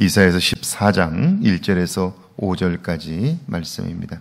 이사에서 14장 1절에서 5절까지 말씀입니다.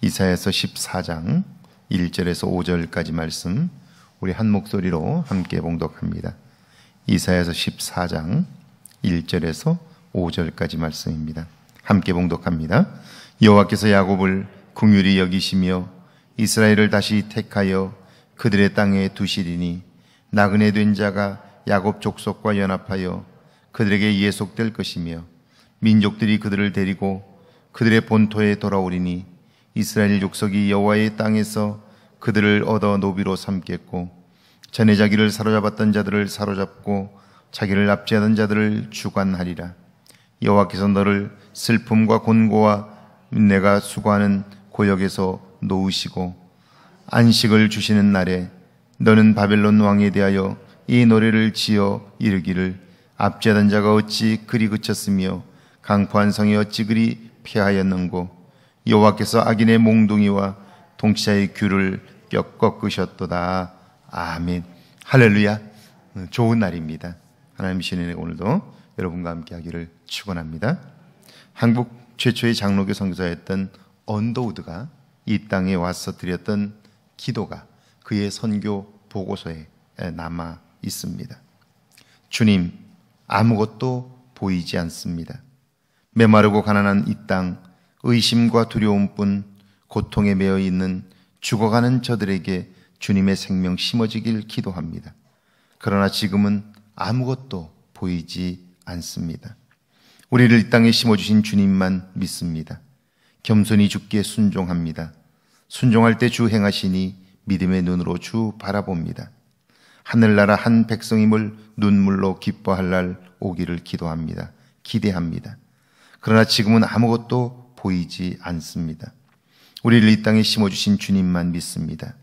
이사에서 14장 1절에서 5절까지 말씀 우리 한 목소리로 함께 봉독합니다. 이사에서 14장 1절에서 5절까지 말씀입니다. 함께 봉독합니다. 여호와께서 야곱을 궁휼히 여기시며 이스라엘을 다시 택하여 그들의 땅에 두시리니 나그네 된 자가 야곱 족속과 연합하여 그들에게 예속될 것이며 민족들이 그들을 데리고 그들의 본토에 돌아오리니 이스라엘 족속이 여호와의 땅에서 그들을 얻어 노비로 삼겠고 전에 자기를 사로잡았던 자들을 사로잡고 자기를 압제하던 자들을 주관하리라 여호와께서 너를 슬픔과 곤고와 내가 수고하는 고역에서 놓으시고 안식을 주시는 날에 너는 바벨론 왕에 대하여 이 노래를 지어 이르기를 압제한 자가 어찌 그리 그쳤으며 강포한 성이 어찌 그리 폐하였는고 여호와께서 악인의 몽둥이와 동치자의 귀를 뼈 꺾으셨도다. 아멘. 할렐루야. 음, 좋은 날입니다. 하나님 신인의 오늘도 여러분과 함께 하기를 축원합니다. 한국 최초의 장로교 선교사였던 언더우드가 이 땅에 와서 드렸던 기도가 그의 선교 보고서에 남아 있습니다. 주님, 아무것도 보이지 않습니다. 메마르고 가난한 이 땅, 의심과 두려움뿐 고통에 매여 있는 죽어가는 저들에게 주님의 생명 심어지길 기도합니다. 그러나 지금은 아무것도 보이지 않습니다. 우리를 이 땅에 심어주신 주님만 믿습니다. 겸손히 죽기에 순종합니다. 순종할 때 주 행하시니 믿음의 눈으로 주 바라봅니다. 하늘나라 한 백성임을 눈물로 기뻐할 날 오기를 기도합니다. 기대합니다. 그러나 지금은 아무것도 보이지 않습니다. 우리를 이 땅에 심어주신 주님만 믿습니다.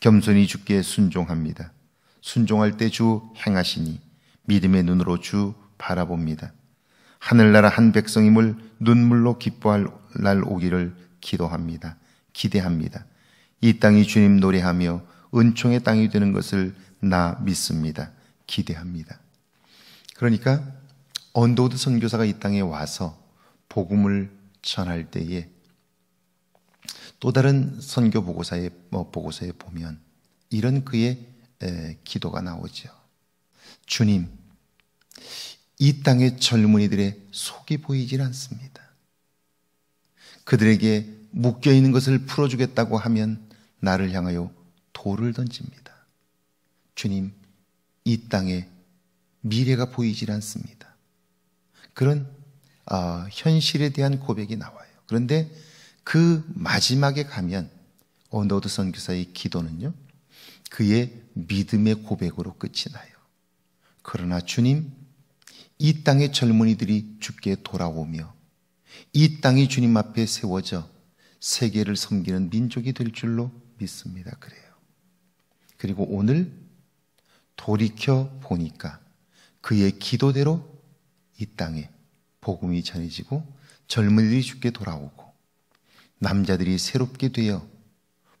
겸손히 주께 순종합니다. 순종할 때 주 행하시니 믿음의 눈으로 주 바라봅니다. 하늘나라 한 백성임을 눈물로 기뻐할 날 오기를 기도합니다. 기대합니다. 이 땅이 주님 노래하며 은총의 땅이 되는 것을 나 믿습니다. 기대합니다. 그러니까 언더우드 선교사가 이 땅에 와서 복음을 전할 때에 또 다른 선교 보고서에 어, 보고서에 보면 이런 그의 에, 기도가 나오죠. 주님, 이 땅의 젊은이들의 속이 보이질 않습니다. 그들에게 묶여 있는 것을 풀어주겠다고 하면 나를 향하여 돌을 던집니다. 주님, 이 땅에 미래가 보이질 않습니다. 그런 어, 현실에 대한 고백이 나와요. 그런데 그 마지막에 가면 언더우드 선교사의 기도는요. 그의 믿음의 고백으로 끝이 나요. 그러나 주님, 이 땅의 젊은이들이 죽게 돌아오며 이 땅이 주님 앞에 세워져 세계를 섬기는 민족이 될 줄로 믿습니다. 그래요. 그리고 오늘 돌이켜 보니까 그의 기도대로 이 땅에 복음이 전해지고 젊은이들이 죽게 돌아오고 남자들이 새롭게 되어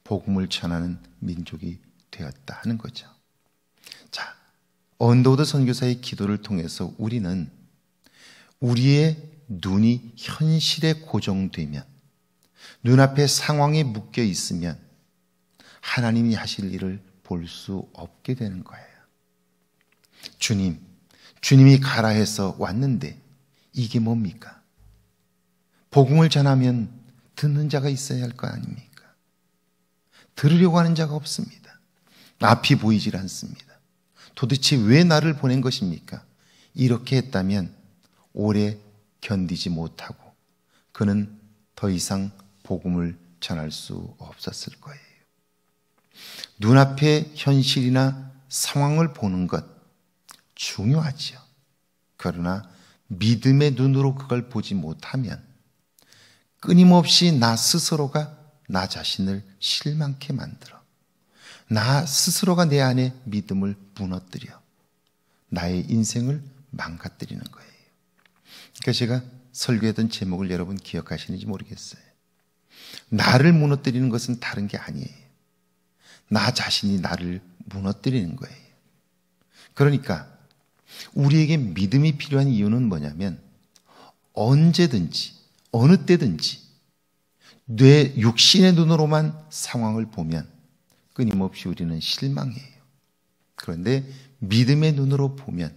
복음을 전하는 민족이 되었다 하는 거죠. 자, 언더우드 선교사의 기도를 통해서 우리는 우리의 눈이 현실에 고정되면 눈앞에 상황에 묶여 있으면 하나님이 하실 일을 볼 수 없게 되는 거예요. 주님, 주님이 가라 해서 왔는데 이게 뭡니까? 복음을 전하면 듣는 자가 있어야 할 거 아닙니까? 들으려고 하는 자가 없습니다. 앞이 보이질 않습니다. 도대체 왜 나를 보낸 것입니까? 이렇게 했다면 오래 견디지 못하고 그는 더 이상 복음을 전할 수 없었을 거예요. 눈앞의 현실이나 상황을 보는 것, 중요하지요. 그러나 믿음의 눈으로 그걸 보지 못하면 끊임없이 나 스스로가 나 자신을 실망케 만들어. 나 스스로가 내 안에 믿음을 무너뜨려. 나의 인생을 망가뜨리는 거예요. 그러니까 제가 설교했던 제목을 여러분 기억하시는지 모르겠어요. 나를 무너뜨리는 것은 다른 게 아니에요. 나 자신이 나를 무너뜨리는 거예요. 그러니까 우리에게 믿음이 필요한 이유는 뭐냐면 언제든지 어느 때든지 뇌 육신의 눈으로만 상황을 보면 끊임없이 우리는 실망해요. 그런데 믿음의 눈으로 보면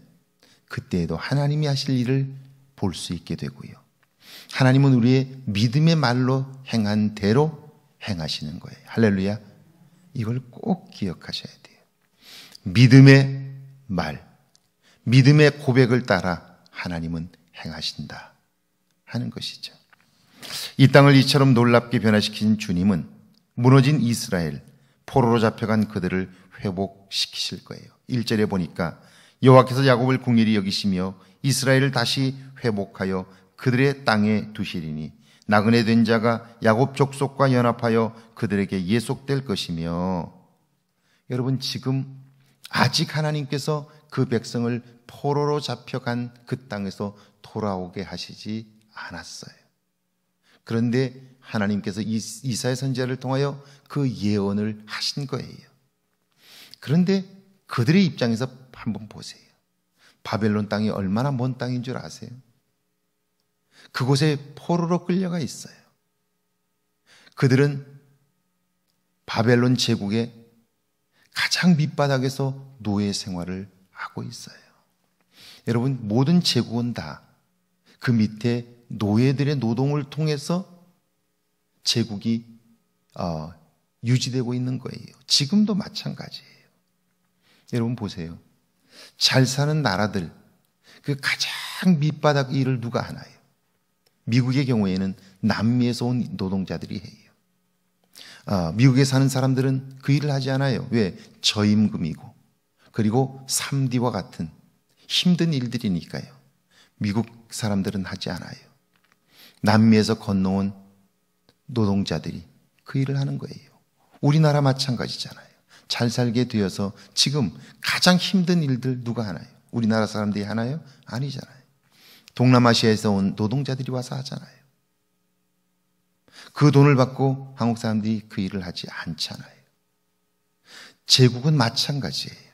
그때에도 하나님이 하실 일을 볼 수 있게 되고요. 하나님은 우리의 믿음의 말로 행한 대로 행하시는 거예요. 할렐루야. 이걸 꼭 기억하셔야 돼요. 믿음의 말. 믿음의 고백을 따라 하나님은 행하신다 하는 것이죠. 이 땅을 이처럼 놀랍게 변화시킨 주님은 무너진 이스라엘, 포로로 잡혀간 그들을 회복시키실 거예요. 1절에 보니까 여호와께서 야곱을 궁일이 여기시며 이스라엘을 다시 회복하여 그들의 땅에 두시리니 나그네 된 자가 야곱 족속과 연합하여 그들에게 예속될 것이며 여러분 지금 아직 하나님께서 그 백성을 포로로 잡혀간 그 땅에서 돌아오게 하시지 않았어요. 그런데 하나님께서 이사의 선지자를 통하여 그 예언을 하신 거예요. 그런데 그들의 입장에서 한번 보세요. 바벨론 땅이 얼마나 먼 땅인 줄 아세요? 그곳에 포로로 끌려가 있어요. 그들은 바벨론 제국의 가장 밑바닥에서 노예 생활을 하고 있어요. 여러분, 모든 제국은 다 그 밑에 노예들의 노동을 통해서 제국이 어, 유지되고 있는 거예요. 지금도 마찬가지예요. 여러분 보세요. 잘 사는 나라들 그 가장 밑바닥 일을 누가 하나요? 미국의 경우에는 남미에서 온 노동자들이 해요. 아, 미국에 사는 사람들은 그 일을 하지 않아요. 왜? 저임금이고 그리고 3D와 같은 힘든 일들이니까요. 미국 사람들은 하지 않아요. 남미에서 건너온 노동자들이 그 일을 하는 거예요. 우리나라 마찬가지잖아요. 잘 살게 되어서 지금 가장 힘든 일들 누가 하나요? 우리나라 사람들이 하나요? 아니잖아요. 동남아시아에서 온 노동자들이 와서 하잖아요. 그 돈을 받고 한국 사람들이 그 일을 하지 않잖아요. 제국은 마찬가지예요.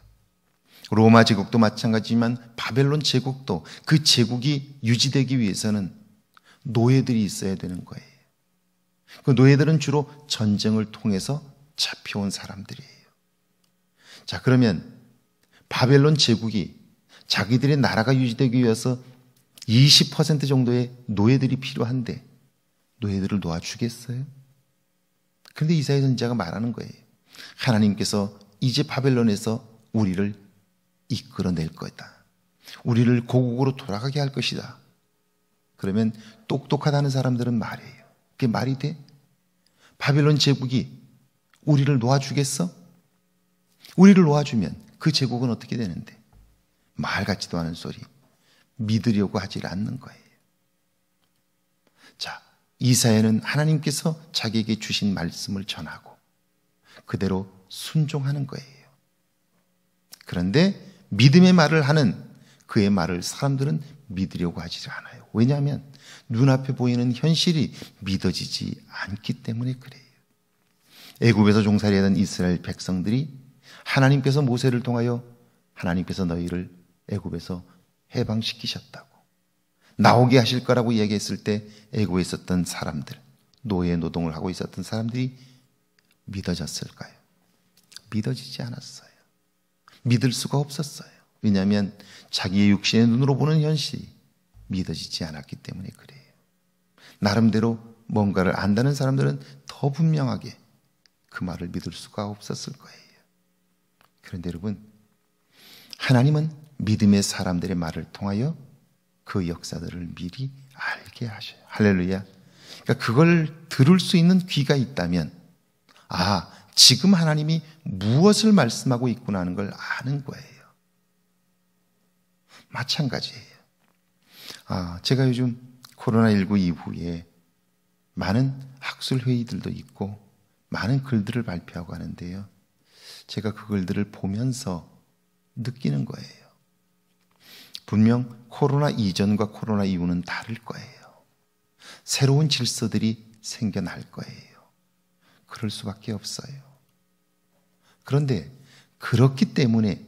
로마 제국도 마찬가지지만 바벨론 제국도 그 제국이 유지되기 위해서는 노예들이 있어야 되는 거예요. 그 노예들은 주로 전쟁을 통해서 잡혀온 사람들이에요. 자, 그러면 바벨론 제국이 자기들의 나라가 유지되기 위해서 20% 정도의 노예들이 필요한데 노예들을 놓아주겠어요? 그런데 이사야 선지자가 말하는 거예요. 하나님께서 이제 바벨론에서 우리를 이끌어낼 것이다 우리를 고국으로 돌아가게 할 것이다. 그러면 똑똑하다는 사람들은 말이에요. 그게 말이 돼? 바빌론 제국이 우리를 놓아주겠어? 우리를 놓아주면 그 제국은 어떻게 되는데? 말 같지도 않은 소리. 믿으려고 하질 않는 거예요. 자, 이사야는 하나님께서 자기에게 주신 말씀을 전하고 그대로 순종하는 거예요. 그런데 믿음의 말을 하는 그의 말을 사람들은 믿으려고 하지 않아요. 왜냐하면 눈앞에 보이는 현실이 믿어지지 않기 때문에 그래요. 애굽에서 종살이하던 이스라엘 백성들이 하나님께서 모세를 통하여 하나님께서 너희를 애굽에서 해방시키셨다고 나오게 하실 거라고 얘기했을 때 애굽에 있었던 사람들 노예 노동을 하고 있었던 사람들이 믿어졌을까요? 믿어지지 않았어요. 믿을 수가 없었어요. 왜냐하면 자기의 육신의 눈으로 보는 현실이 믿어지지 않았기 때문에 그래요. 나름대로 뭔가를 안다는 사람들은 더 분명하게 그 말을 믿을 수가 없었을 거예요. 그런데 여러분, 하나님은 믿음의 사람들의 말을 통하여 그 역사들을 미리 알게 하셔요. 할렐루야. 그러니까 그걸 들을 수 있는 귀가 있다면, 아, 지금 하나님이 무엇을 말씀하고 있구나 하는 걸 아는 거예요. 마찬가지예요. 아, 제가 요즘 코로나19 이후에 많은 학술회의들도 있고 많은 글들을 발표하고 하는데요. 제가 그 글들을 보면서 느끼는 거예요. 분명 코로나 이전과 코로나 이후는 다를 거예요. 새로운 질서들이 생겨날 거예요. 그럴 수밖에 없어요. 그런데 그렇기 때문에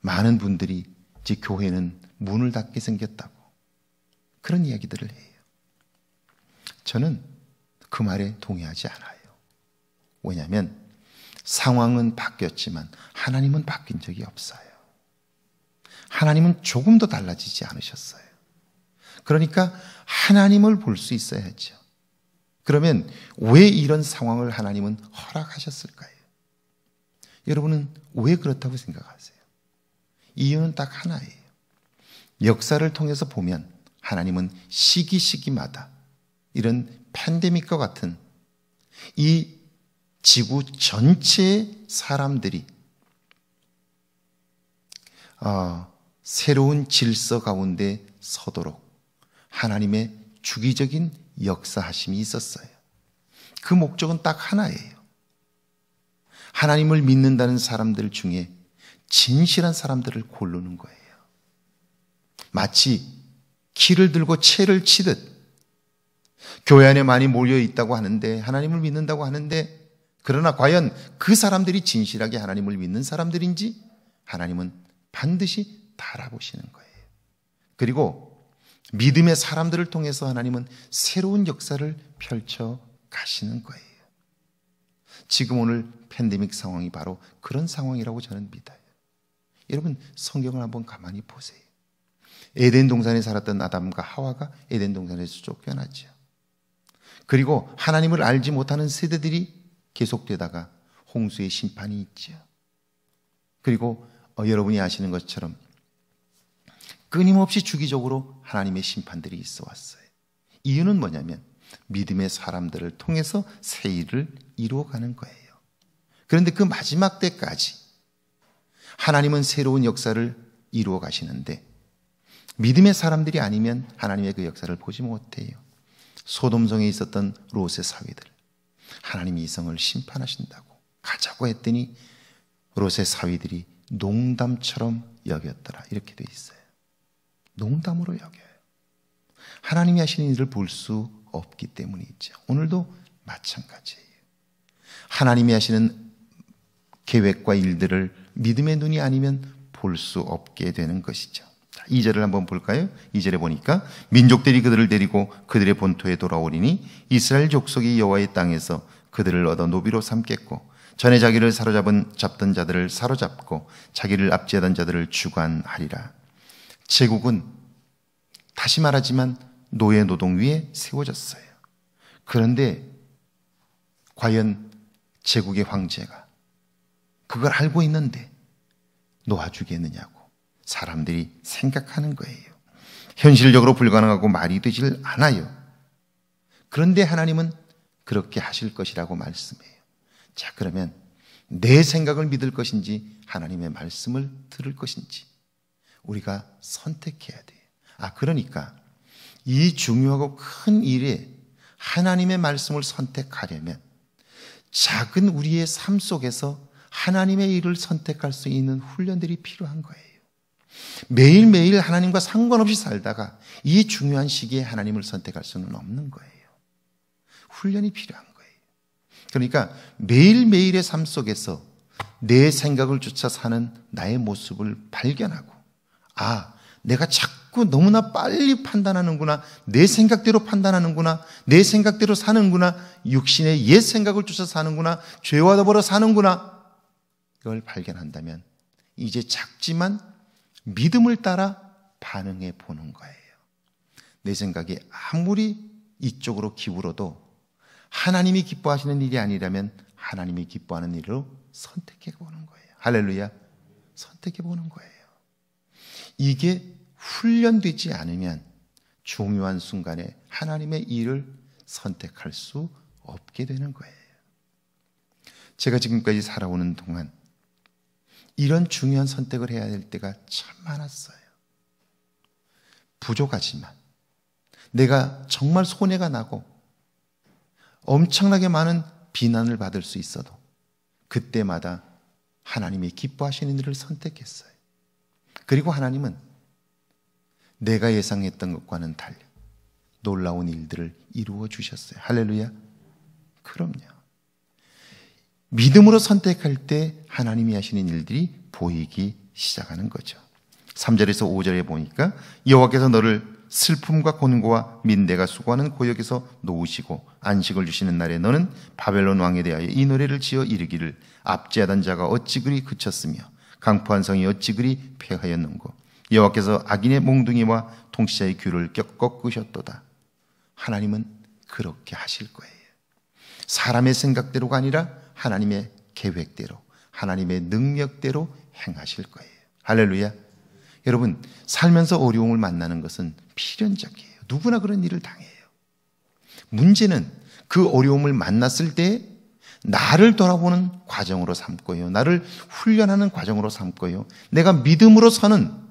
많은 분들이 제 교회는 문을 닫게 생겼다고 그런 이야기들을 해요. 저는 그 말에 동의하지 않아요. 왜냐하면 상황은 바뀌었지만 하나님은 바뀐 적이 없어요. 하나님은 조금 도 달라지지 않으셨어요. 그러니까 하나님을 볼 수 있어야죠. 그러면 왜 이런 상황을 하나님은 허락하셨을까요? 여러분은 왜 그렇다고 생각하세요? 이유는 딱 하나예요. 역사를 통해서 보면 하나님은 시기 시기마다 이런 팬데믹과 같은 이 지구 전체의 사람들이 어, 새로운 질서 가운데 서도록 하나님의 주기적인 역사하심이 있었어요. 그 목적은 딱 하나예요. 하나님을 믿는다는 사람들 중에 진실한 사람들을 고르는 거예요. 마치 키를 들고 채를 치듯 교회 안에 많이 몰려 있다고 하는데 하나님을 믿는다고 하는데 그러나 과연 그 사람들이 진실하게 하나님을 믿는 사람들인지 하나님은 반드시 바라보시는 거예요. 그리고 믿음의 사람들을 통해서 하나님은 새로운 역사를 펼쳐 가시는 거예요. 지금 오늘 팬데믹 상황이 바로 그런 상황이라고 저는 믿어요. 여러분 성경을 한번 가만히 보세요. 에덴 동산에 살았던 아담과 하와가 에덴 동산에서 쫓겨났죠 그리고 하나님을 알지 못하는 세대들이 계속되다가 홍수의 심판이 있죠 그리고 어, 여러분이 아시는 것처럼 끊임없이 주기적으로 하나님의 심판들이 있어 왔어요. 이유는 뭐냐면 믿음의 사람들을 통해서 새 일을 이루어가는 거예요. 그런데 그 마지막 때까지 하나님은 새로운 역사를 이루어 가시는데 믿음의 사람들이 아니면 하나님의 그 역사를 보지 못해요. 소돔성에 있었던 롯의 사위들. 하나님이 이성을 심판하신다고 가자고 했더니 롯의 사위들이 농담처럼 여겼더라. 이렇게 돼 있어요. 농담으로 여겨요. 하나님이 하시는 일을 볼 수 없기 때문이죠. 오늘도 마찬가지예요. 하나님이 하시는 계획과 일들을 믿음의 눈이 아니면 볼 수 없게 되는 것이죠. 이절을 한번 볼까요? 이절에 보니까 민족들이 그들을 데리고 그들의 본토에 돌아오리니 이스라엘 족속이 여호와의 땅에서 그들을 얻어 노비로 삼겠고 전에 자기를 사로잡은 잡던 자들을 사로잡고 자기를 압제하던 자들을 주관하리라. 제국은 다시 말하지만 노예 노동 위에 세워졌어요. 그런데 과연 제국의 황제가 그걸 알고 있는데 놓아주겠느냐고 사람들이 생각하는 거예요. 현실적으로 불가능하고 말이 되질 않아요. 그런데 하나님은 그렇게 하실 것이라고 말씀해요. 자, 그러면 내 생각을 믿을 것인지 하나님의 말씀을 들을 것인지 우리가 선택해야 돼요. 아, 그러니까 이 중요하고 큰 일에 하나님의 말씀을 선택하려면 작은 우리의 삶 속에서 하나님의 일을 선택할 수 있는 훈련들이 필요한 거예요. 매일매일 하나님과 상관없이 살다가 이 중요한 시기에 하나님을 선택할 수는 없는 거예요. 훈련이 필요한 거예요. 그러니까 매일매일의 삶 속에서 내 생각을 쫓아 사는 나의 모습을 발견하고, 아, 내가 자꾸 자꾸 너무나 빨리 판단하는구나. 내 생각대로 판단하는구나. 내 생각대로 사는구나. 육신의 옛 생각을 쫓아 사는구나. 죄와 더불어 사는구나. 이걸 발견한다면 이제 작지만 믿음을 따라 반응해 보는 거예요. 내 생각이 아무리 이쪽으로 기울어도 하나님이 기뻐하시는 일이 아니라면 하나님이 기뻐하는 일로 선택해 보는 거예요. 할렐루야. 선택해 보는 거예요. 이게 훈련되지 않으면 중요한 순간에 하나님의 일을 선택할 수 없게 되는 거예요. 제가 지금까지 살아오는 동안 이런 중요한 선택을 해야 될 때가 참 많았어요. 부족하지만 내가 정말 손해가 나고 엄청나게 많은 비난을 받을 수 있어도 그때마다 하나님이 기뻐하시는 일을 선택했어요. 그리고 하나님은 내가 예상했던 것과는 달리 놀라운 일들을 이루어 주셨어요. 할렐루야. 그럼요. 믿음으로 선택할 때 하나님이 하시는 일들이 보이기 시작하는 거죠. 3절에서 5절에 보니까 여호와께서 너를 슬픔과 곤고와 민대가 수고하는 고역에서 놓으시고 안식을 주시는 날에 너는 바벨론 왕에 대하여 이 노래를 지어 이르기를 압제하던 자가 어찌 그리 그쳤으며 강포한 성이 어찌 그리 패하였는고 여호와께서 악인의 몽둥이와 통치자의 귀를 꺾으셨도다. 하나님은 그렇게 하실 거예요. 사람의 생각대로가 아니라 하나님의 계획대로, 하나님의 능력대로 행하실 거예요. 할렐루야. 여러분, 살면서 어려움을 만나는 것은 필연적이에요. 누구나 그런 일을 당해요. 문제는 그 어려움을 만났을 때 나를 돌아보는 과정으로 삼고요. 나를 훈련하는 과정으로 삼고요. 내가 믿음으로 서는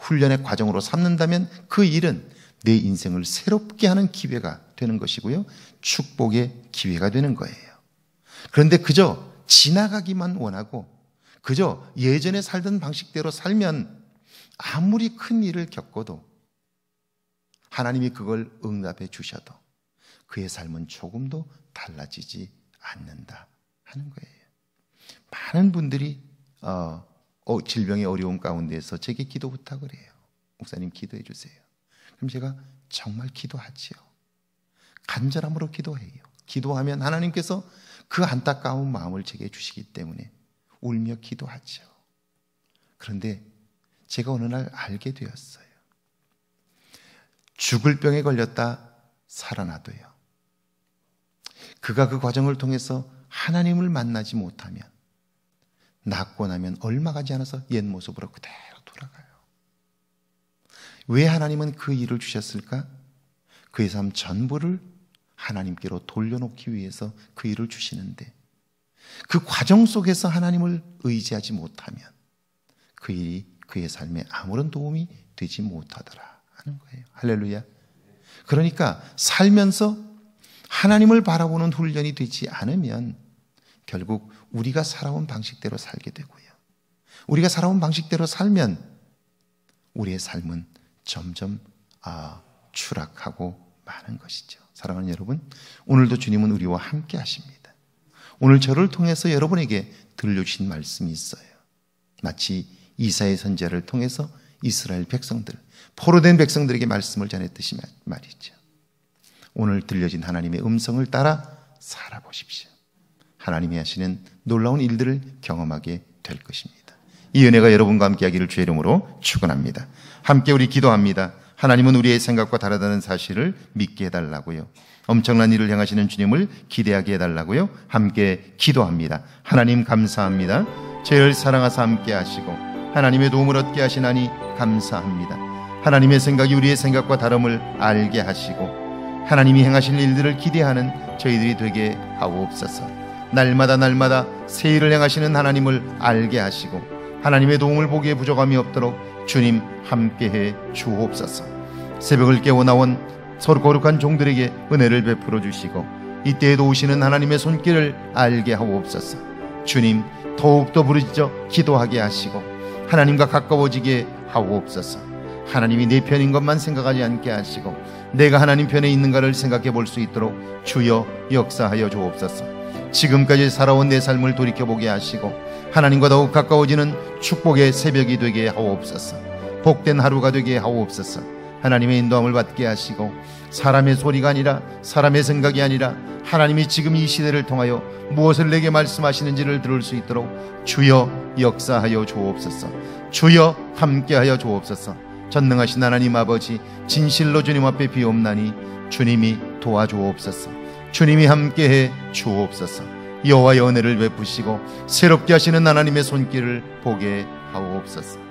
훈련의 과정으로 삼는다면 그 일은 내 인생을 새롭게 하는 기회가 되는 것이고요. 축복의 기회가 되는 거예요. 그런데 그저 지나가기만 원하고 그저 예전에 살던 방식대로 살면 아무리 큰 일을 겪어도 하나님이 그걸 응답해 주셔도 그의 삶은 조금도 달라지지 않는다 하는 거예요. 많은 분들이 어, 어, 질병의 어려움 가운데서 제게 기도 부탁을 해요. 목사님 기도해 주세요. 그럼 제가 정말 기도하지요. 간절함으로 기도해요. 기도하면 하나님께서 그 안타까운 마음을 제게 주시기 때문에 울며 기도하죠. 그런데 제가 어느 날 알게 되었어요. 죽을 병에 걸렸다 살아나도요. 그가 그 과정을 통해서 하나님을 만나지 못하면 낳고 나면 얼마 가지 않아서 옛 모습으로 그대로 돌아가요. 왜 하나님은 그 일을 주셨을까? 그의 삶 전부를 하나님께로 돌려놓기 위해서 그 일을 주시는데 그 과정 속에서 하나님을 의지하지 못하면 그 일이 그의 삶에 아무런 도움이 되지 못하더라 하는 거예요. 할렐루야. 그러니까 살면서 하나님을 바라보는 훈련이 되지 않으면 결국 우리가 살아온 방식대로 살게 되고요. 우리가 살아온 방식대로 살면 우리의 삶은 점점 아, 추락하고 많은 것이죠. 사랑하는 여러분, 오늘도 주님은 우리와 함께 하십니다. 오늘 저를 통해서 여러분에게 들려주신 말씀이 있어요. 마치 이사의 선제를 통해서 이스라엘 백성들, 포로된 백성들에게 말씀을 전했듯이 말이죠. 오늘 들려진 하나님의 음성을 따라 살아보십시오. 하나님이 하시는 놀라운 일들을 경험하게 될 것입니다. 이 은혜가 여러분과 함께 하기를 주의 이름으로 축원합니다. 함께 우리 기도합니다. 하나님은 우리의 생각과 다르다는 사실을 믿게 해달라고요. 엄청난 일을 행하시는 주님을 기대하게 해달라고요. 함께 기도합니다. 하나님 감사합니다. 죄를 사랑하사 함께 하시고 하나님의 도움을 얻게 하시나니 감사합니다. 하나님의 생각이 우리의 생각과 다름을 알게 하시고 하나님이 행하실 일들을 기대하는 저희들이 되게 하옵소서. 날마다 날마다 새 일을 행하시는 하나님을 알게 하시고 하나님의 도움을 보기에 부족함이 없도록 주님 함께해 주옵소서. 새벽을 깨워 나온 서로 거룩한 종들에게 은혜를 베풀어 주시고 이때에도 오시는 하나님의 손길을 알게 하옵소서. 주님 더욱더 부르짖어 기도하게 하시고 하나님과 가까워지게 하옵소서. 하나님이 내 편인 것만 생각하지 않게 하시고 내가 하나님 편에 있는가를 생각해 볼 수 있도록 주여 역사하여 주옵소서. 지금까지 살아온 내 삶을 돌이켜보게 하시고 하나님과 더욱 가까워지는 축복의 새벽이 되게 하옵소서. 복된 하루가 되게 하옵소서. 하나님의 인도함을 받게 하시고 사람의 소리가 아니라 사람의 생각이 아니라 하나님이 지금 이 시대를 통하여 무엇을 내게 말씀하시는지를 들을 수 있도록 주여 역사하여 주옵소서. 주여 함께하여 주옵소서. 전능하신 하나님 아버지 진실로 주님 앞에 비옵나니 주님이 도와주옵소서. 주님이 함께해 주옵소서. 여호와의 은혜를 베푸시고 새롭게 하시는 하나님의 손길을 보게 하옵소서.